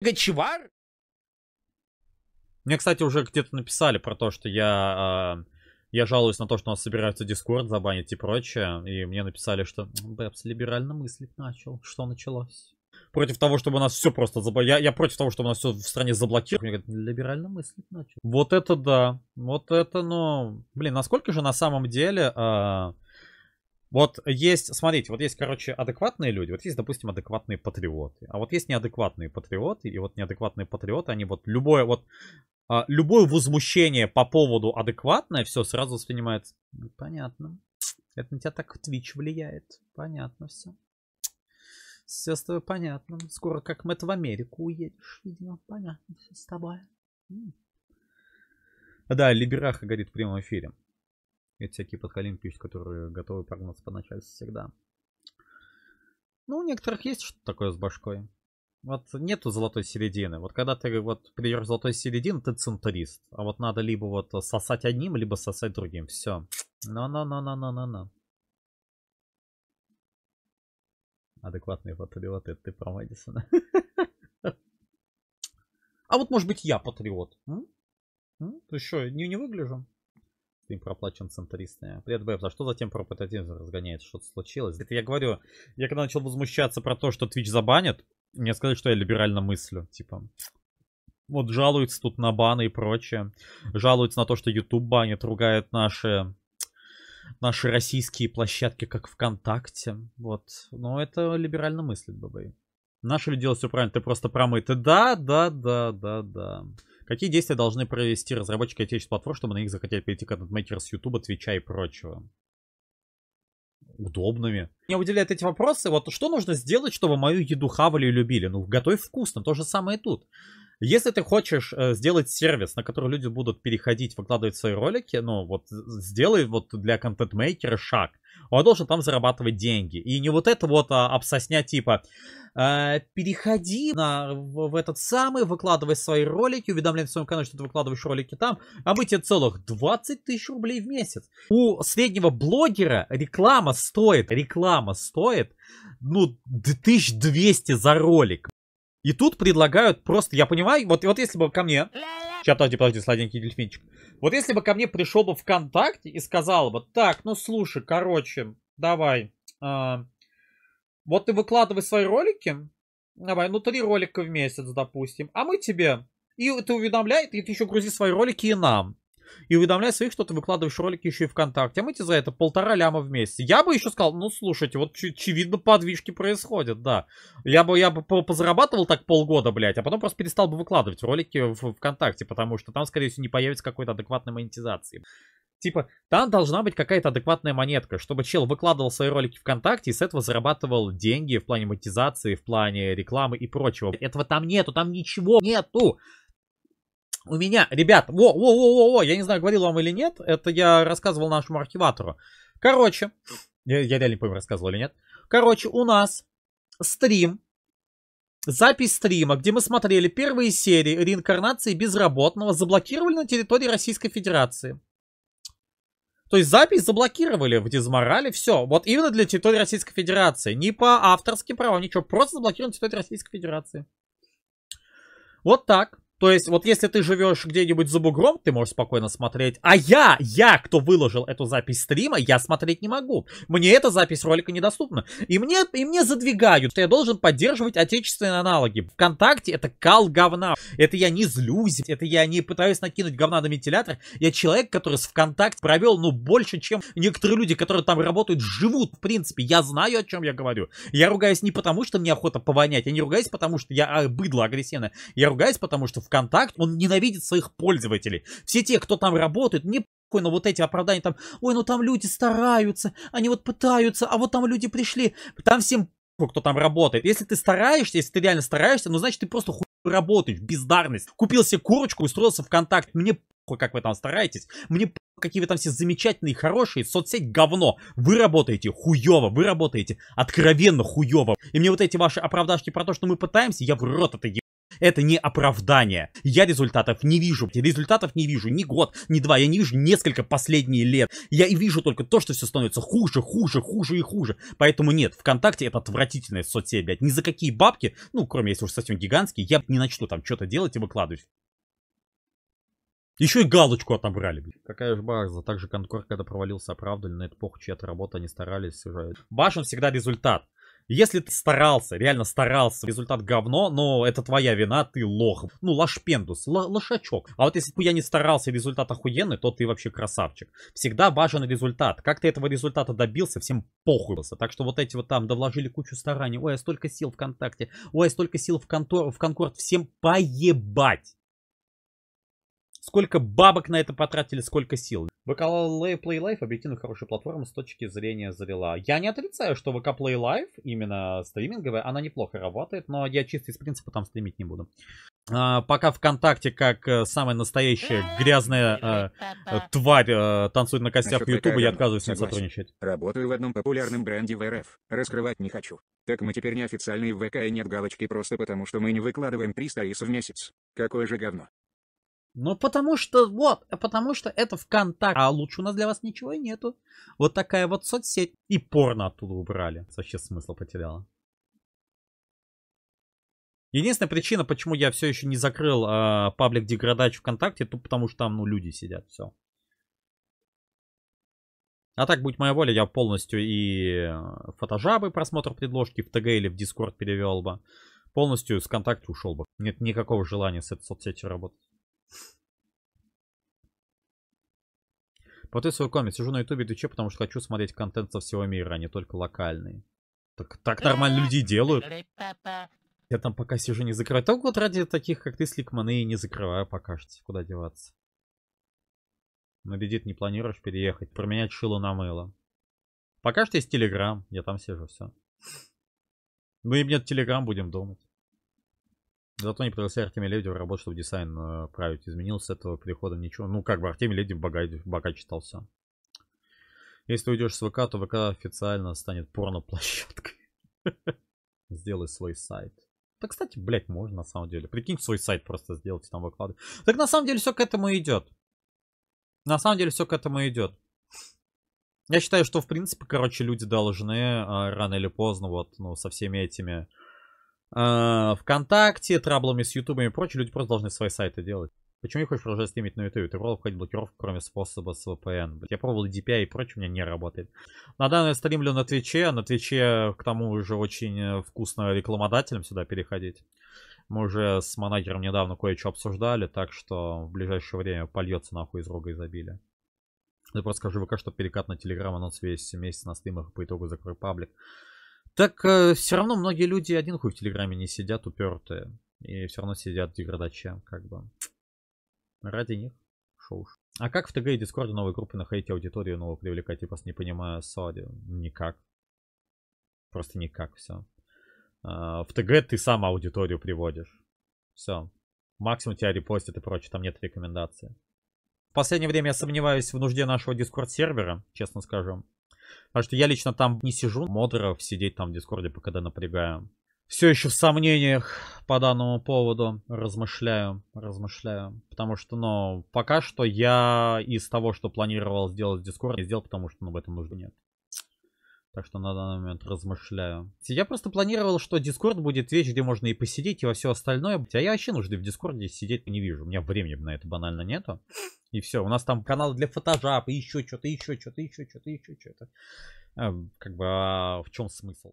Гачевар? Мне, кстати, уже где-то написали про то, что я... Э, я жалуюсь на то, что у нас собираются Дискорд забанить и прочее. И мне написали, что Бэпс либерально мыслить начал. Что началось? Против того, чтобы у нас все просто заблокировали. Я, я против того, чтобы у нас все в стране заблокировали. Мне говорят, либерально мыслить начал. Вот это да. Вот это, ну... Блин, насколько же на самом деле... Э, вот есть, смотрите, вот есть, короче, адекватные люди, вот есть, допустим, адекватные патриоты, а вот есть неадекватные патриоты, и вот неадекватные патриоты, они вот любое вот, а, любое возмущение по поводу адекватное, все сразу воспринимает. «Ну, понятно, это на тебя так Twitch влияет, понятно все. Все с тобой понятно. Скоро как Мэтт в Америку уедешь, видимо, понятно все с тобой. Да, Либераха говорит в прямом эфире. Это всякие подхалим которые готовы прогнаться по начальству всегда. Ну, у некоторых есть что-то такое с башкой. Вот нету золотой середины. Вот когда ты вот придешь золотой середины, ты центрист. А вот надо либо вот сосать одним, либо сосать другим. Все. На-на-на-на-на-на-на. Адекватные патриоты, ты про Мэдисона. А вот может быть я патриот. Ты что, не выгляжу? стрим проплачен центристами. Привет, Бэб, за что затем про патриотизм разгоняется? Что-то случилось? Это я говорю, я когда начал возмущаться про то, что Twitch забанят, мне сказали, что я либерально мыслю. Типа, вот жалуются тут на баны и прочее. Жалуются на то, что YouTube банит, ругает наши наши российские площадки, как ВКонтакте. Вот. Но ну, это либерально мыслит, Бабай. Наши делают все правильно, ты просто промытый. Да, да, да, да, да. Какие действия должны провести разработчики отечественных платформ, чтобы на них захотели перейти контент-мейкеры с YouTube, Твича и прочего? Удобными. Меня удивляют эти вопросы. Вот что нужно сделать, чтобы мою еду хавали и любили? Ну, готовь вкусно. То же самое и тут. Если ты хочешь э, сделать сервис, на который люди будут переходить, выкладывать свои ролики, ну вот сделай вот для контент-мейкера шаг. Он должен там зарабатывать деньги. И не вот это вот а, обсосня типа э, переходи на, в, в этот самый, выкладывай свои ролики, уведомляй на своем канале, что ты выкладываешь ролики там, а мы тебе целых 20 тысяч рублей в месяц. У среднего блогера реклама стоит, реклама стоит, ну, 1200 за ролик. И тут предлагают просто, я понимаю, вот, вот если бы ко мне... Сейчас, подожди, подожди, сладенький дельфинчик. Вот если бы ко мне пришел бы ВКонтакте и сказал бы, так, ну слушай, короче, давай, э, вот ты выкладывай свои ролики, давай, ну три ролика в месяц, допустим, а мы тебе, и ты уведомляй, и ты еще грузи свои ролики и нам и уведомляй своих, что ты выкладываешь ролики еще и ВКонтакте. А мы тебе за это полтора ляма в месяц. Я бы еще сказал, ну слушайте, вот очевидно подвижки происходят, да. Я бы, я бы позарабатывал так полгода, блядь, а потом просто перестал бы выкладывать ролики в ВКонтакте, потому что там, скорее всего, не появится какой-то адекватной монетизации. Типа, там должна быть какая-то адекватная монетка, чтобы чел выкладывал свои ролики ВКонтакте и с этого зарабатывал деньги в плане монетизации, в плане рекламы и прочего. Этого там нету, там ничего нету у меня, ребят, во, во, во, во, я не знаю, говорил вам или нет, это я рассказывал нашему архиватору. Короче, я, я реально не помню, рассказывал или нет. Короче, у нас стрим, запись стрима, где мы смотрели первые серии реинкарнации безработного, заблокировали на территории Российской Федерации. То есть запись заблокировали в Дизморале, все. Вот именно для территории Российской Федерации. Не по авторским правам, ничего. Просто заблокировали на территории Российской Федерации. Вот так. То есть, вот если ты живешь где-нибудь за бугром, ты можешь спокойно смотреть. А я, я, кто выложил эту запись стрима, я смотреть не могу. Мне эта запись ролика недоступна. И мне, и мне задвигают, что я должен поддерживать отечественные аналоги. Вконтакте это кал говна. Это я не злюсь, это я не пытаюсь накинуть говна на вентилятор. Я человек, который с ВКонтакте провел, ну, больше, чем некоторые люди, которые там работают, живут, в принципе. Я знаю, о чем я говорю. Я ругаюсь не потому, что мне охота повонять. Я не ругаюсь, потому что я а, быдло агрессивное. Я ругаюсь, потому что ВКонтакте, он ненавидит своих пользователей. Все те, кто там работает, не Ой, ну вот эти оправдания там, ой, ну там люди стараются, они вот пытаются, а вот там люди пришли, там всем кто там работает. Если ты стараешься, если ты реально стараешься, ну значит ты просто хуй работаешь, бездарность. Купил себе курочку, устроился ВКонтакте, мне похуй, как вы там стараетесь, мне какие вы там все замечательные, хорошие, соцсеть говно. Вы работаете хуево, вы работаете откровенно хуево. И мне вот эти ваши оправдашки про то, что мы пытаемся, я в рот это еб... Это не оправдание. Я результатов не вижу. Результатов не вижу ни год, ни два. Я не вижу несколько последних лет. Я и вижу только то, что все становится хуже, хуже, хуже и хуже. Поэтому нет, ВКонтакте это отвратительная соцсеть, блядь. Ни за какие бабки, ну, кроме если уж совсем гигантский, я не начну там что-то делать и выкладывать. Еще и галочку отобрали. блядь. Какая же барза. Также Конкорд, когда провалился, оправдали. На это похуй чья-то работа, они старались. Уже. Башен всегда результат. Если ты старался, реально старался, результат говно, но это твоя вина, ты лох. Ну, лошпендус, лошачок. А вот если бы я не старался, результат охуенный, то ты вообще красавчик. Всегда важен результат. Как ты этого результата добился, всем похуй. Так что вот эти вот там, да вложили кучу стараний. Ой, я а столько сил ВКонтакте. Ой, я а столько сил в, контор, в Конкорд. Всем поебать. Сколько бабок на это потратили, сколько сил. ВК Play Life объективно хорошая платформа с точки зрения залила. Я не отрицаю, что ВК Play Life, именно стриминговая, она неплохо работает, но я чисто из принципа там стримить не буду. А, пока ВКонтакте, как э, самая настоящая грязная а, э, тварь э, танцует на костях Ютуба, я отказываюсь с ним сотрудничать. Работаю в одном популярном бренде в РФ. Раскрывать не хочу. Так мы теперь неофициальные в ВК и нет галочки просто потому, что мы не выкладываем 300 рисов в месяц. Какое же говно. Ну, потому что, вот, э, потому что это ВКонтакте. А лучше у нас для вас ничего и нету. Вот такая вот соцсеть. И порно оттуда убрали. Вообще смысл потеряла. Единственная причина, почему я все еще не закрыл э, паблик деградач ВКонтакте, то потому что там, ну, люди сидят, все. А так, будь моя воля, я полностью и э, фотожабы просмотр предложки в ТГ или в Дискорд перевел бы. Полностью с ВКонтакте ушел бы. Нет никакого желания с этой соцсетью работать. Плату свой комик. Сижу на ютубе и твиче, потому что хочу смотреть контент со всего мира, а не только локальный. Так, так нормально люди делают. Я там пока сижу не закрываю. Только вот ради таких, как ты, Сликманы, не закрываю пока что. Куда деваться? Но бедит, не планируешь переехать. Променять шило на мыло. Пока что есть Телеграм. Я там сижу, все. Ну и нет Телеграм будем думать. Зато не пригласили Артемия Лебедева работать, чтобы дизайн э, править. изменился с этого перехода ничего. Ну, как бы Артемий Лебедев богач, богач считался. Если ты уйдешь с ВК, то ВК официально станет порно-площадкой. Сделай свой сайт. Да, кстати, блять, можно на самом деле. Прикинь, свой сайт просто сделать там выкладывать. Так на самом деле все к этому идет. На самом деле все к этому идет. Я считаю, что в принципе, короче, люди должны э, рано или поздно вот, ну, со всеми этими а, ВКонтакте, траблами с Ютубом и прочее, люди просто должны свои сайты делать. Почему не хочешь продолжать стримить на ютубе? Ты пробовал входить блокировку, кроме способа с VPN. Я пробовал DPI и прочее, у меня не работает. На данный стримлю на Твиче. На Твиче, к тому же, очень э, вкусно рекламодателям сюда переходить. Мы уже с манагером недавно кое-что обсуждали, так что в ближайшее время польется нахуй из рога изобилия. Я просто скажу ВК, что перекат на Телеграм анонс весь месяц на стримах и по итогу закрой паблик. Так э, все равно многие люди один хуй в Телеграме не сидят, упертые. И все равно сидят деградача, как бы. Ради них шоу. А как в ТГ и Дискорде новые группы находить аудиторию новую привлекать? Я просто не понимаю, Сади. Никак. Просто никак все. Э, а, в ТГ ты сам аудиторию приводишь. Все. Максимум тебя репостят и прочее, там нет рекомендации. В последнее время я сомневаюсь в нужде нашего дискорд сервера, честно скажем. Потому что я лично там не сижу, модеров сидеть там в Дискорде, пока напрягаю. Все еще в сомнениях по данному поводу размышляю, размышляю. Потому что, ну, пока что я из того, что планировал сделать в Дискорде, сделал, потому что, ну, в этом нужды нет. Так что на данный момент размышляю. Я просто планировал, что Дискорд будет вещь, где можно и посидеть, и во все остальное. А я вообще нужды в Дискорде сидеть не вижу. У меня времени на это банально нету. И все. У нас там канал для фотожаб, и еще что-то, еще что-то, еще что-то, еще что-то. Эм, как бы а в чем смысл?